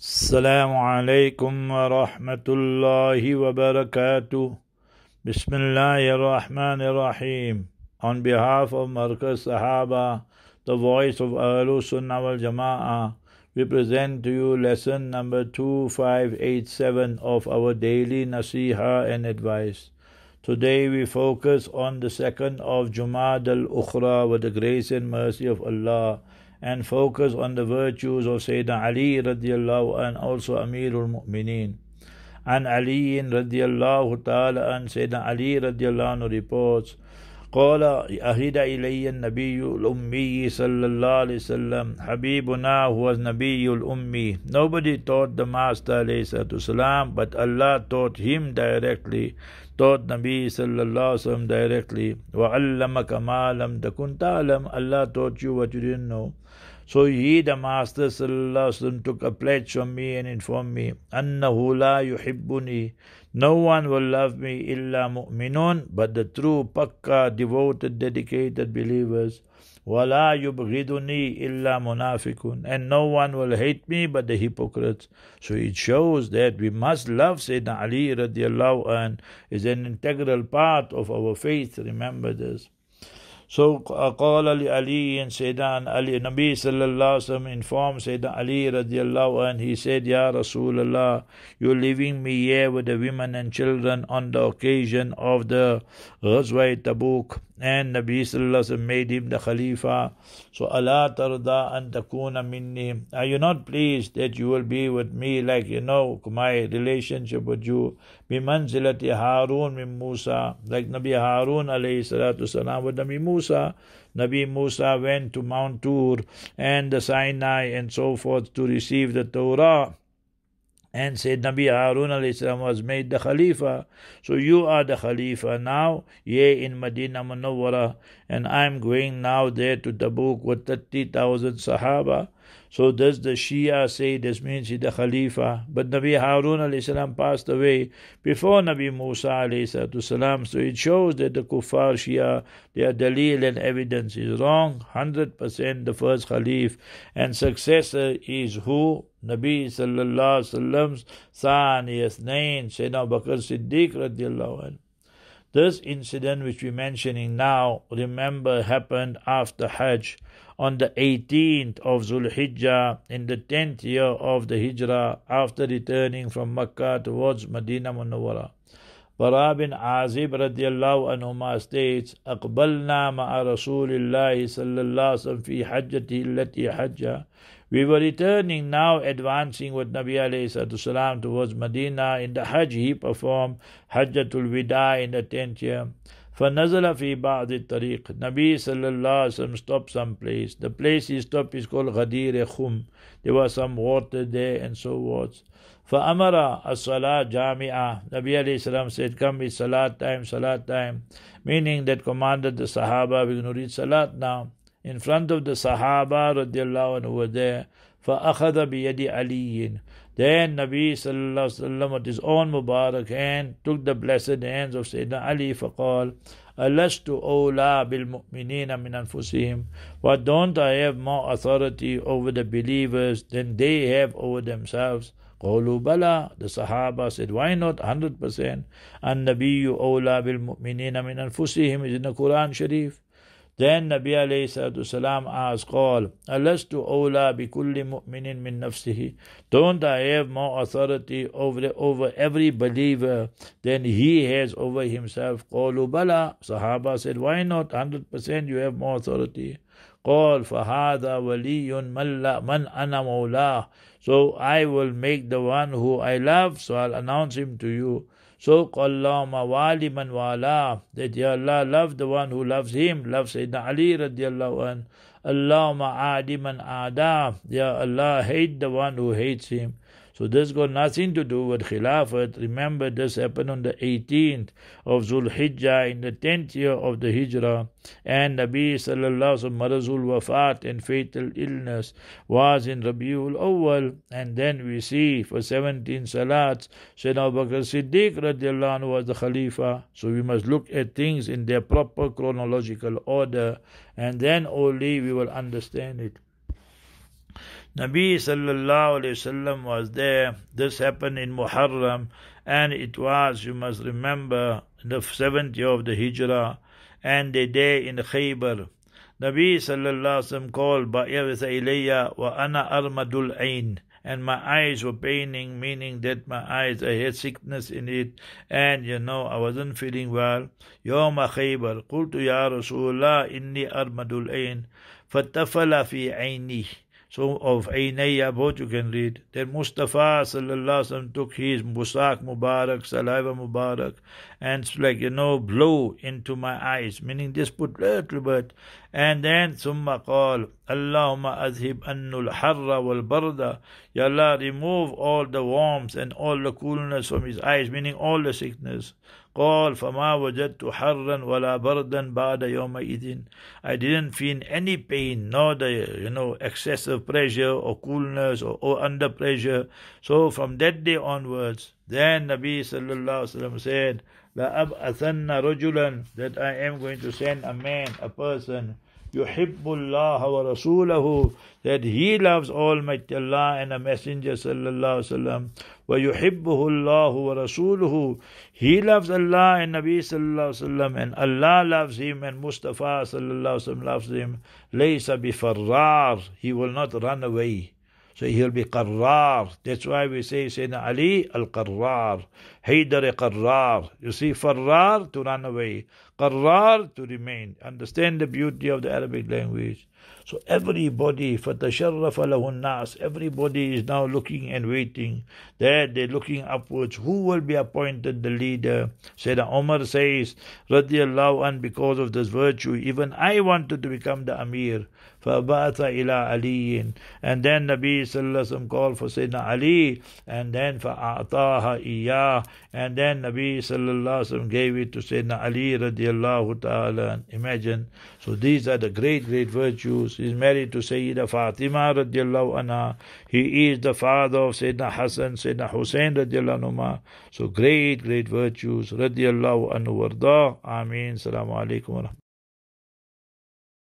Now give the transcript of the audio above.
السلام عليكم ورحمة الله وبركاته بسم الله الرحمن الرحيم On behalf of Markaz Sahaba, the voice of Ahlu Sunnah wal Jama'ah, we present to you lesson number 2587 of our daily Nasiha and advice. Today we focus on the second of Jumad al-Ukhra with the grace and mercy of Allah and focus on the virtues of Sayyidina Ali radiallahu and also Amirul Mu'mineen. And Ali radiallahu ta'ala and Sayyidina Ali radiallahu anhu reports قال أهد إلي النبي الأمي صلى الله عليه وسلم حبيبنا هو النبي الأمي Nobody taught the Master عليه salam, but Allah taught him directly taught Nabi صلى الله عليه وسلم directly وعلمك ما لم تكن تعلم Allah taught you what you didn't know So he, the Master Sallallahu Alaihi Wasallam, took a pledge from me and informed me, أَنَّهُ لَا يُحِبُّنِي no one will love me illa mu'minun, but the true, pakka, devoted, dedicated believers. Wala yubghiduni illa munafiqun. And no one will hate me but the hypocrites. So it shows that we must love Sayyidina Ali radiallahu an is an integral part of our faith. Remember this. So uh, alayhi لعلي Sayyidina Ali, Nabi sallallahu alaihi wasallam informed Sayyidina Ali radiallahu and he said, Ya Rasulullah, you're leaving me here with the women and children on the occasion of the Ghazwa Tabuk and Nabi Sallallahu made him the Khalifa. So Allah tarda and takuna minni. Are you not pleased that you will be with me like you know my relationship with you? Bimanzilati Harun min Musa. Like Nabi Harun alayhi salatu salam with Nabi Musa. Nabi Musa went to Mount Tur and the Sinai and so forth to receive the Torah. And said Nabi Harun al-Islam was made the Khalifa. So you are the Khalifa now, yea, in Medina Munawwara. And I'm going now there to Tabuk with 30,000 Sahaba. So does the Shia say this means he's the Khalifa? But Nabi Harun salam passed away before Nabi Musa alayhi salam. So it shows that the Kuffar Shia, their dalil and evidence is wrong. 100% the first Khalif and successor is who? Nabi sallallahu alayhi wa sallam's son, his Nain, Sayyidina Bakr Siddiq radiallahu anhu. This incident, which we're mentioning now, remember happened after Hajj on the 18th of Zulhijjah in the 10th year of the Hijrah after returning from Makkah towards Medina Munawwara. Bara bin Azib radiallahu anhuma states, أقبلنا مع رسول الله صلى الله عليه وسلم في حجته التي we were returning now, advancing with Nabi alayhi salam towards Medina in the Hajj he performed, Hajjatul Wida in the tenth year. فنزل في بعض الطريق Nabi sallallahu الله عليه وسلم stopped someplace the place he stopped is called Ghadir Khum. there was some water there and so on فأمر الصلاة jami'a, Nabi alayhi salam said come it's salat time salat time meaning that commanded the Sahaba we're going to read salat now in front of the Sahaba radiallahu anhu were there. فَأَخَذَ بِيَدِ عَلِيٍّ Then Nabi sallallahu alayhi with his own Mubarak hand took the blessed hands of Sayyidina Ali فقال أَلَسْتُ أَوْلَى بِالْمُؤْمِنِينَ مِنْ أَنفُسِهِمْ Why don't I have more authority over the believers than they have over themselves? قولوا بلى the Sahaba said why not 100% النبي أولى بالمؤمنين من أنفسهم is in the Quran Sharif then Nabi alayhi salam asked, Qal, Alastu awla bi kulli mu'minin min nafsihi. Don't I have more authority over, over every believer than he has over himself? Qalu bala. Sahaba said, why not? 100% you have more authority. قال فهذا ولي من, لا من أنا مولاه so I will make the one who I love so I'll announce him to you so Allahumma wali man wala, that Ya Allah love the one who loves him, love Sayyidina Ali radiallahu an. Allahumma adi man ada, Ya Allah hate the one who hates him. So this got nothing to do with Khilafat. Remember, this happened on the 18th of Zulhijjah in the 10th year of the Hijrah. And Nabi Sallallahu Marazul Wafat and fatal illness was in Rabiul Awwal. And then we see for 17 Salats, Sayyidina Abu Bakr Siddiq radiallahu was the Khalifa. So we must look at things in their proper chronological order. And then only we will understand it. Nabi sallallahu alayhi wasallam was there. This happened in Muharram, and it was, you must remember, the seventh year of the Hijrah, and the day in Khaybar. Nabi sallallahu alaihi wasallam called Ba'irisa ilayya wa ana armadul ain. And my eyes were paining, meaning that my eyes, I had sickness in it, and you know, I wasn't feeling well. يوم خيبر قلت يا رسول الله إني أرمد العين فاتفل في عيني so of Ainaya both you can read. Then Mustafa sallallahu took his musak mubarak, saliva mubarak, and like you know, blow into my eyes, meaning this put little bit. And then summa qal, Allahumma azhib annul harra wal barda. Ya Allah, remove all the warmth and all the coolness from his eyes, meaning all the sickness. قال فما وجدت حرا ولا بردا بعد يومئذ I didn't feel any pain nor the you know excessive pressure or coolness or, or under pressure so from that day onwards then Nabi sallallahu alaihi wasallam said la ab'athanna rojulan." that I am going to send a man a person yuhibbullah wa rasulahu that he loves Almighty Allah and a messenger sallallahu alaihi wasallam wa Allah wa rasuluhu he loves Allah and Nabi sallallahu wasallam and Allah loves him and Mustafa sallallahu alaihi wasallam loves him laysa bifarrar he will not run away so he'll be Qarrar. That's why we say Sayyidina Ali al Qarrar, Haydar Qarrar. You see, Farrar to run away, Qarrar to remain. Understand the beauty of the Arabic language. So everybody, فَتَشَرَّفَ لَهُ النَّاسِ Everybody is now looking and waiting. There they're looking upwards. Who will be appointed the leader? Sayyidina Omar says, رَضِيَ اللَّهُ an, because of this virtue, even I wanted to become the Amir. فَبَعْثَ إِلَىٰ عَلِيٍّ And then Nabi Sallallahu Alaihi Wasallam called for Sayyidina Ali, and then فَأَعْطَاهَا إِيَّاهُ And then Nabi Sallallahu Alaihi Wasallam gave it to Sayyidina Ali radiallahu ta'ala. Imagine. So these are the great, great virtues. He's married to Sayyida Fatima radiallahu anha. He is the father of Sayyidina Hassan, Sayyidina Hussein radiallahu anhu. So great, great virtues radiallahu anhu warda. Ameen. Salaam alaikum